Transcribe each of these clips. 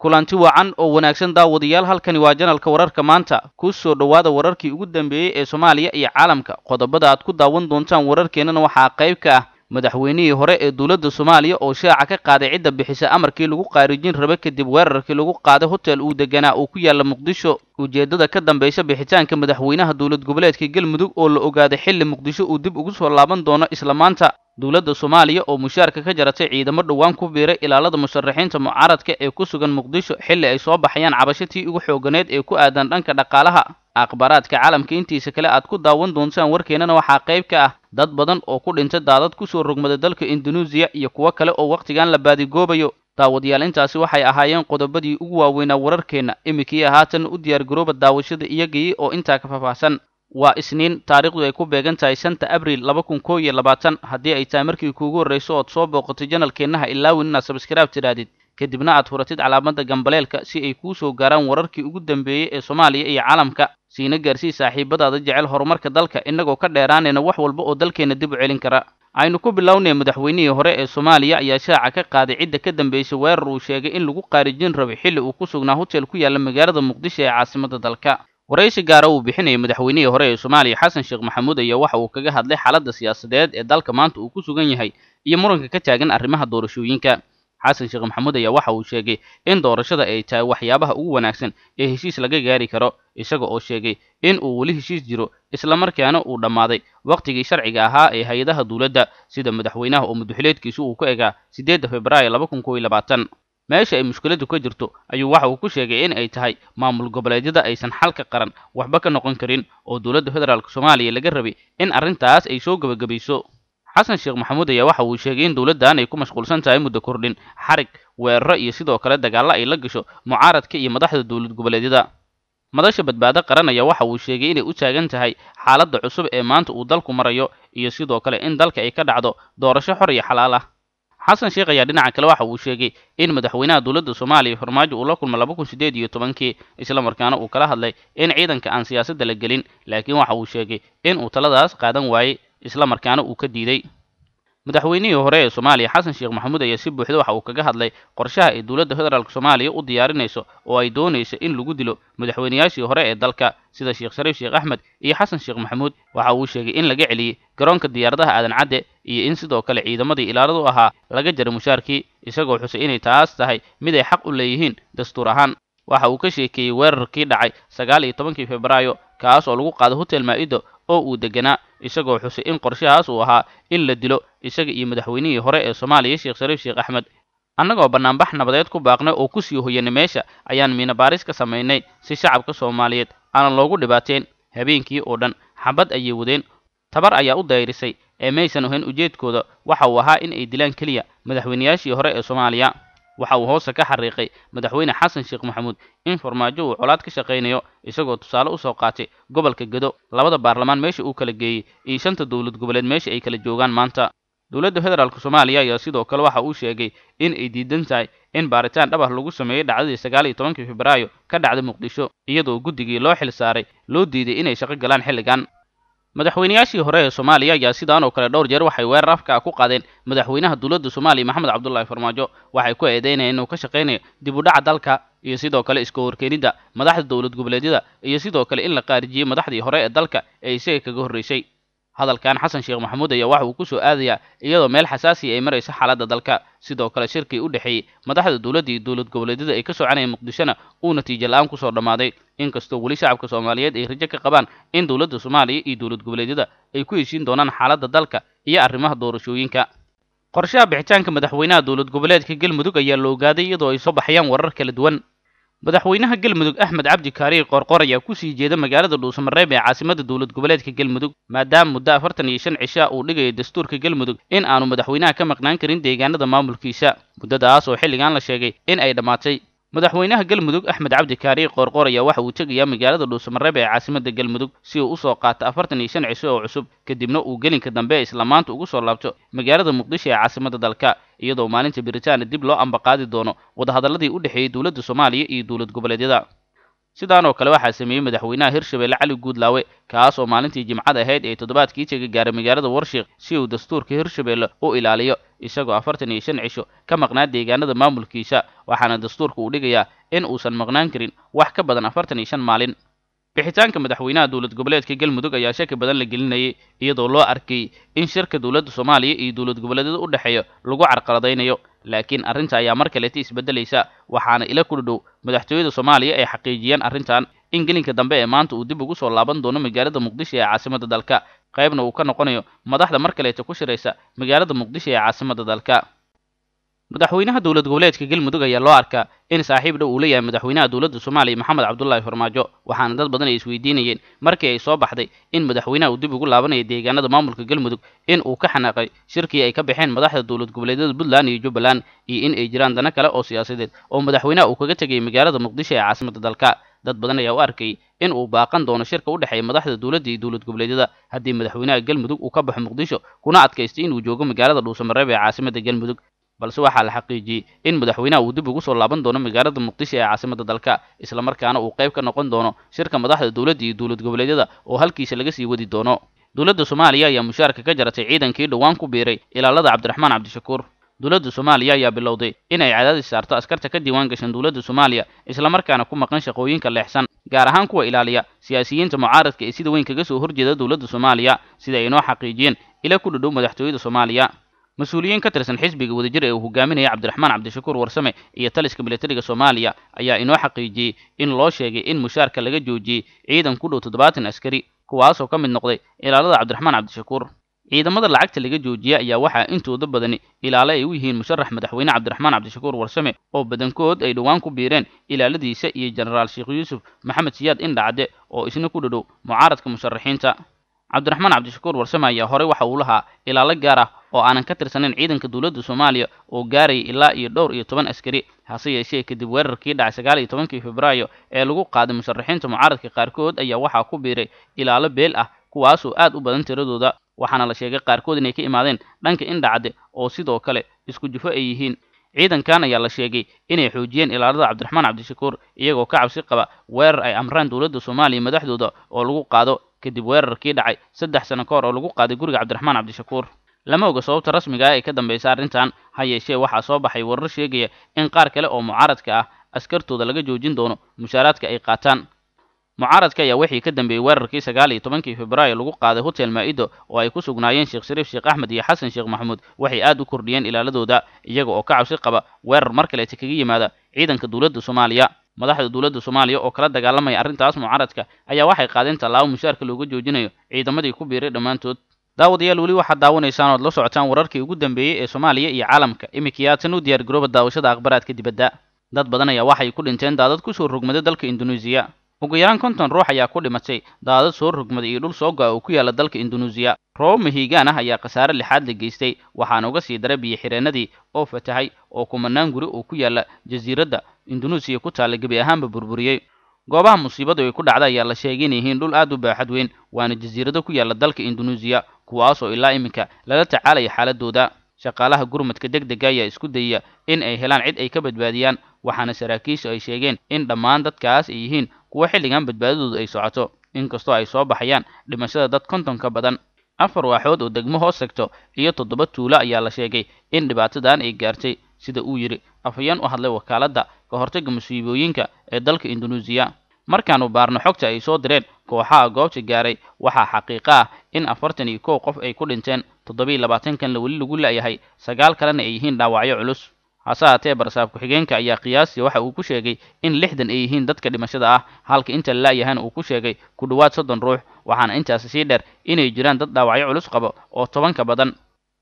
kulanti wacan oo wanaagsan daawadayaal halkani waa janalka wararka maanta ku soo dhowaada wararkii ugu dambeeyey ee soomaaliya iyo caalamka qodobada aad ku daawan doontaan wararkeennana waxaa qayb ka ah madaxweynihii hore ee dowladda soomaaliya oo shaaca ka qaaday cidda bixisa amarkii lagu qaarijin rabe kadib weerarkii lagu qaaday hotel uu deganaa uu ku yaalla muqdisho ujeeddada ka dambaysa bixitaanka madaxweynaha dowlad goboleedka galmudug oo la ogaaday xilli muqdisho uu dib ugu soo laaban doono isla maanta dowladda soomaaliya oo mushaarka ka jaratay ciidamo dhowaan ku biiray ilaalada musharaxiinta mucaaradka ee ku sugan muqdisho xilli ay soo baxayaan cabashatii ugu xooganeed ee ku aadan dhanka dhaqaalaha akhbaaraadka caalamka intiisa kale aad ku daawan doontaan warkeennana waxaa qayb ka ah dad badan oo ku dhintay daadad kusoo rogmaday dalka indunuusiya iyo kuwo kale oo wakhtigan la baadigoobayo daawadayaal intaasi waxay ahaayeen qodobadii ugu waaweynaa wararkeenna imikiiya haatan u diyaargarooba daawashada iyagii oo intaa ka faahfaahsan waa isniin taariikhdu ay ku beegan tahay shanta abriil laba kun koob iyo labaatan haddii ay tahay markii kuugu horreyso ood soo booqatay janalkeennaha ilaawin inaad sabskaraab tidhahdid kadibna aad huratid calaamadda gambaleelka si ay kuu soo gaaraan wararkii ugu dambeeyey ee soomaaliya iyo caalamka siina gaarsii saaxiibadaada jecel horumarka dalka innagoo ka dheeraanayna wax walba oo dalkeenna dib u celin kara aynu ku bilownay madaxweynihii hore ee soomaaliya ayaa shaaca ka qaaday cidda ka dambaysay weerar uu sheegay in lagu qaarijin rabay xilli uu ku sugnaa hotel ku yaalla magaalada muqdisho ee caasimadda dalka waraysi gaara uu bixinaya madaxweynihii hore ee soomaaliya xasan sheekh maxamuud ayaa waxa uu kaga hadlay xaaladda siyaasadeed ee dalka maanta uu ku sugan yahay iyo muranka ka taagan arrimaha doorashooyinka xasan sheekh maxamuud ayaa waxa uu sheegay in doorashada ay tahay waxyaabaha ugu wanaagsan ee heshiis laga gaari karo isaga oo sheegay in uu weli heshiis jiro islamarkaana uu dhammaaday waqtigii sharciga ahaa ee hay-adaha dowladda sida madaxweynaha oo muduxileedkiisa uu ku egaa siddeedda februaayo laba kun kow iyo labaatan meesha ay mushkiladdu ka jirto ayuu waxa uu ku sheegay in ay tahay maamul goboleedyada aysan xalka qaran waxba ka noqon karin oo dowladda federaalk soomaaliya laga rabay in arrintaas ay soo gebagabayso xasan sheekh maxamuud ayaa waxa uu sheegay in dowladdan ay ku mashquulsan tahay muddo kordhin xarig weeraro iyo sidoo kale dagaallo ay la gasho mucaaradka iyo madaxda dowlad goboleedyada madasha badbaado qaran ayaa waxa uu sheegay inay u taagan tahay xaaladda cusub ee maanta uu dalku marayo iyo sidoo kale in dalka ay ka dhacdo doorasho xor iyo xalaal ah xasan sheekh ayaa dhinaca kale waxa uu sheegay in madaxweynaha dowladda soomaaliya farmaajo uu la kulma laba kun siddeed iyo tobankii isla markaana uu kala hadlay in ciidanka aan siyaasadda la gelin laakiin waxa uu sheegay in uu taladaas qaadan waayey isla markaana uu ka diiday madaxweynihii hore ee soomaaliya xasan sheekh maxamuud ayaa si buuxda waxa uu kaga hadlay qorshaha ay dowladda federaalk soomaaliya u diyaarinayso oo ay doonaysa in lagu dilo madaxweynayaashii hore ee dalka sida sheekh shariif sheekh axmed iyo xasan sheekh maxamuud waxa uu sheegay in laga celiyey garoonka diyaaradaha aadan cadde iyo in sidoo kale ciidamadii ilaalada u ahaa laga jaray mushaarkii isagoo xusay inay taas tahay mid ay xaq u leeyihiin dastuur ahaan waxa uu ka sheekeeyey weerarkii dhacay sagaal iyo tobankii februaayo kaas oo lagu qaaday hotel maa'ido oo uu deganaa isagoo xusay in qorshahaas uu ahaa in la dilo isaga iyo madaxweynihii hore ee soomaaliya sheekh shariif sheekh axmed annagoo bannaanbax nabadeed ku baaqnay oo ku sii hoyanay meesha ayaan miinabaaris ka samaynay si shacabka soomaaliyeed aanan loogu dhibaateen habeenkii oo dhan xabad ayay wadeen tabar ayaa u dayrisay ee maysan ohayn ujeedkooda waxa uu ahaa in ay dilaan keliya madaxweynayaashii hore ee soomaaliya waxa uu hoose ka xariiqay madaxweyne xasan sheekh maxamuud in farmaajo uu colaad ka shaqaynayo isagoo tusaale usoo qaatay gobolka gedo labada baarlamaan meesha uu kala geeyey iyo shanta dowlad goboleed meesha ay kala joogaan maanta dowladda federaalka soomaaliya ayaa sidoo kale waxa uu sheegay in ay diidan tahay in baaritaan dhab ah lagu sameeyey dhacdadii sagaalii tobankii februaayo ka dhacda muqdisho iyadoo guddigii loo xil saaray loo diiday inay shaqo galaan xilligan madaxweynayaashii hore ee soomaaliya ayaa sidaan oo kale dhowr jeer waxay weerar afka ku qaadeen madaxweynaha dowladda soomaaliya maxamed cabdulaahi farmaajo waxay ku eedeynayeen inuu ka shaqaynayo dib u dhaca dalka iyo sidoo kale iska horkeenidda madaxda dowlad goboleedyada iyo sidoo kale in la qaarijiyey madaxdii hore ee dalka ee isaga kaga horreysay hadalkan xasan sheekh maxamuud ayaa waxa uu ku soo aadaya iyadoo meel xasaasi ay marayso xaaladda dalka sidoo kale shirkii u dhexeeyey madaxda dowladda iyo dowlad goboleedyada ay ka soconaya muqdishona uu natiijo la-aan kusoo dhammaaday inkastoo weli shacabka soomaaliyeed ay rajo ka qabaan in dowladda soomaaliya iyo dowlad goboleedyada ay ku heshiin doonaan xaaladda dalka iyo arrimaha doorashooyinka qorshaha bixitaanka madaxweynaha dowlad goboleedka galmudug ayaa la ogaaday iyadoo ay soo baxayaan warar kala duwan madaxweynaha galmudug axmed cabdi kaariir qorqor ayaa kusii jeeda magaalada dhuusamareeb ee caasimada dowlad goboleedka galmudug maadaama muddo afartan iyo shan cishaa uu dhigayo dastuurka galmudug in aanu madaxweynaha ka maqnaan karin deegaanada maamulkiisa muddadaas oo xilligan la sheegay in ay dhammaatay madaxweynaha galmudug axmed cabdi kaari qoorqooraya waxa uu tegayaa magaalada dhuusamareeb ee caasimadda galmudug si uu usoo qaato afartan iyo shan ciso oo cusub kadibna uu gelinka dambe isla maanta ugu soo laabto magaalada muqdisho ee caasimadda dalka iyadoo maalinta biritaana dib loo ambaqaadi doono wadahadaladii u dhexeeyey dowladda soomaaliya iyo dowlad goboleedyada sidaan oo kale waxaa sameeyey madaxweynaha hirshabeelle cali guudlaawe kaas oo maalintii jimcada ahayd ee toddobaadkii jaga gaaray magaalada warshiiq si uu dastuurka hirshabeelle u ilaaliyo isagoo afartan iyo shan cisho ka maqnaa deegaanada maamulkiisa waxaana dastuurka uu dhigayaa in uusan maqnaan karin wax ka badan afartan iyo shan maalin bixitaanka madaxweynaha dowlad goboleedka galmudug ayaa shaki badan la gelinayay iyadoo loo arkay in shirka dowladda soomaaliya iyo dowlad goboleedyada u dhexeeya lagu carqaladaynayo laakiin arrinta ayaa mar kaleeta isbeddelaysa waxaana ila kula dhow madaxtooyada soomaaliya ay xaqiijiyeen arrintan in gelinka dambe ee maanta uu dib ugu soo laaban doono magaalada muqdisho ee caasimadda dalka qaybna uu ka noqonayo madaxda mar kaleeta ku shiraysa magaalada muqdisho ee caasimadda dalka madaxweynaha dowlad goboleedka galmudug ayaa loo arkaa in saaxiib dhow uu leeyahay madaxweynaha dowladda soomaaliya maxamed cabdulaahi farmaajo waxaana dad badan ay isweydiinayeen markii ay soo baxday in madaxweynaha uu dib ugu laabanayo deegaanada maamulka galmudug in uu ka xanaaqay shirkii ay ka baxeen madaxda dowlad goboleedyada puntland iyo jubbaland iyo in ay jiraan dano kale oo siyaasadeed oo madaxweynaha uu kaga tegayay magaalada muqdisho ee caasimadda dalka dad badan ayaa u arkayay in uu baaqan doono shirka u dhexeeya madaxda dowladda iyo dowlad goboleedyada haddii madaxweynaha galmudug uu ka baxo muqdisho kuna adkaystay inuu joogo magaalada dhuusamareeb ee caasimadda galmudug balse waxaa la xaqiijiyey in madaxweynaha uu dib ugu soo laaban doono magaalada muqdisho ee caasimada dalka islamarkaana uu qayb ka noqon doono shirka madaxda dowladda iyo dowlad goboleedyada oo halkiisa laga sii wadi doono dowladda soomaaliya ayaa mushaarka ka jaratay ciidankii dhowaan ku biiray ilaalada cabdiraxmaan cabdishakuur dowladda soomaaliya ayaa bilowday inay cadaadis saarto askarta ka diiwaan gashan dowladda soomaaliya islamarkaana ku maqan shaqooyinka leexsan gaar ahaan kuwa ilaaliya siyaasiyiinta mucaaradka ee sida weyn kaga soo horjeeda dowladda soomaaliya sida aynoo xaqiijiyeen ila ku dhadhow madaxtooyada soomaaliya مسؤولين كترسن حزبي ودجرة وهجامين يا عبد الرحمن عبد الشكور ورسمة يتلسك ملتريج سوماليا أي إنه حقيقي إن لوشيج إن مشارك لججوجي عيدا كله تدبات عسكري كواس وكم النقطة إلى هذا عبد الرحمن عبد الشكور عيدا مدر العقد لججوجي يا وحى أنتوا ضبطني إلى على يوهين المشرح مدحوين عبد الرحمن عبد الشكور ورسمة أو بدن كود أي دوان كبيرين إلى الذي سئي جنرال شيخ يوسف محمد سياد إن لعده أو إسنكودو معارضك مشرحين تا cabdiraxmaan cabdishakuur warsame ayaa horey waxa uu lahaa ilaalo gaar ah oo aanan ka tirsanayn ciidanka dowladda soomaaliya oo gaarayay ilaa iyo dhowr iyo toban askari hase yeeshee kadib weerarkii dhacay sagaal iyo tobankii febraayo ee lagu qaaday musharaxiinta mucaaradka qaarkood ayaa waxaa ku biiray ilaalo beel ah kuwaasoo aad u badan tiradooda waxaana la sheegay qaarkood inay ka imaadeen dhanka indhacde oo sidoo kale isku jifo ay yihiin ciidankan ayaa la sheegay inay xoojiyeen ilaalada cabdiraxmaan cabdishakuur iyagoo ka cabsi qaba weerar ay amraan dowladda soomaaliya madaxdooda oo lagu qaado kadib weerarkii dhacay saddex sano ka hor oo lagu qaaday guriga cabdiraxmaan cabdishakuur lama oga sababta rasmiga ah ee ka dambaysa arrintan ha yeeshee waxaa soo baxay warar sheegaya in qaar kale oo mucaaradka ah askartooda laga joojin doono mushaaraadka ay qaataan mucaaradka ayaa wixii ka dambeeyey weerarkii sagaal iyo tobankii februaayo lagu qaaday hotel maa'ido oo ay ku sugnaayeen sheekh shariif sheekh axmed iyo xasan sheekh maxamuud waxay aad u kordhiyeen ilaaladooda iyaga oo ka cabsi qaba weerar mar kaleeta kaga yimaada ciidanka dowladda soomaaliya madaxda dowladda soomaaliya oo kala dagaalamaya arrintaas mucaaradka ayaa waxay qaadeen tallaabo mushaarka looga joojinayo ciidamadii ku biiray dhammaantood daawadayaal weli waxaad daawanaysaan ood la socotaan wararkii ugu dambeeyey ee soomaaliya iyo caalamka iminkayaatan u diyaargarooba daawashada akhbaraadka dibadda dad badan ayaa waxay ku dhinteen daadad ku soo rogmaday dalka induneesiya ugu yaraan konton ruux ayaa ku dhimatay daadad soo rogmaday iyo dhul soo go'a uu ku yaalla dalka indunuusiya roob mahiigaan ah ayaa khasaare lixaad la geystay waxaana uga sii daray biyo oo fatahay oo kumanaan guri uu ku yaalla jasiiradda indunuusiya ku taalla gebi ahaanba burburiyey goobaha musiibadu ay ku dhacda ayaa la sheegay inay yihiin dhul aad u baaxad weyn waana jasiirado ku yaalla dalka indunuusiya kuwaasoo ilaa iminka lala tacaalaya xaaladooda shaqaalaha gurmadka deg dega ayaa isku dayaya in ay helaan cid ay ka badbaadiyaan waxaana saraakiishu ay sheegeen in dhammaan dadkaas ay yihiin kuwo xilligan badbaadadoodu ay socoto inkastoo ay soo baxayaan dhimashada dad konton ka badan afar waaxood oo degmo hoos segto iyo toddoba tuulo ayaa la sheegay in dhibaatadan ay gaartay sida uu yidhi afhayeen u hadlay wakaaladda ka hortagga musiibooyinka ee dalka induneisiya markaanu baarno xogta ay soo direen kooxaha goobta gaaray waxaa xaqiiqo ah in afartan iyo kow qof ay ku dhinteen toddobiiy labaatankanna weli lagu la'yahay sagaal kalena ay yihiin dhaawacyo culus hase haatee barsaab ku-xigeenka ayaa qiyaasii waxa uu ku sheegay in lixdan ay yihiin dadka dhimashada ah halka inta la-yahana uu ku sheegay ku dhowaad soddon ruux waxaana intaasi sii dheer inay jiraan dad dhaawacyo culus qabo oo tobanka badan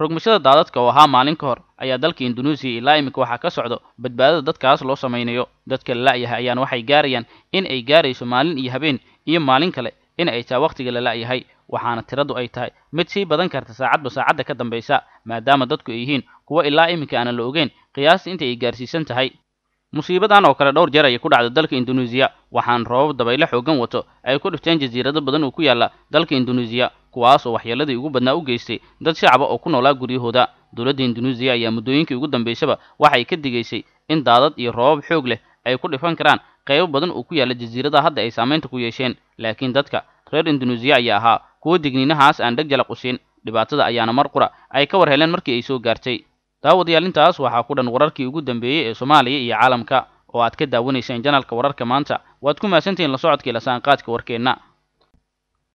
rogmashada daadadka oo ahaa maalin ka hor ayaa dalka induneisiya ilaa iminka waxaa ka socdo badbaadada dadkaas loo samaynayo dadka la-yahay ayaan waxay gaarayaan in ay gaarayso maalin iyo habeen iyo maalin kale in ay taa wakhtiga la la-yahay waxaana tiradu ay tahay mid sii badan karta saacadba saacadda ka dambaysa maadaama dadku ay yihiin kuwo ilaa iminka aanan la ogeyn qiyaastii inta ay gaarsiisan tahay musiibadan oo kale dhowr jeer ayay ku dhacday dalka induneisiya waxaan roobab dabaylo xooggan wato ay ku dhifteen jasiirado badan oo ku yaalla dalka induneisiya kuwaas oo waxyeeladii ugu badnaa u geystay dad shacaba oo ku noolaa guryahooda dowladda induneisiya ayaa muddooyinkii ugu dambaysaba waxay ka digaysay in daadad iyo roobab xoog leh ay ku dhifan karaan qaybo badan oo ku yaalla jasiirada hadda ay saamaynta ku yeesheen laakiin dadka reer induneisiya ayaa ahaa kuwo digniinahaas aan dheg jala qusiin dhibaatada ayaana mar qura ay ka war heleen markii ay soo gaartay daawadyaal intaas waxaa ku dhan wararkii ugu dambeeyey ee soomaaliya iyo caalamka oo aad ka daawanayseen janalka wararka maanta waad ku mahadsantihiin la socodkii lasaanqaadka warkeenna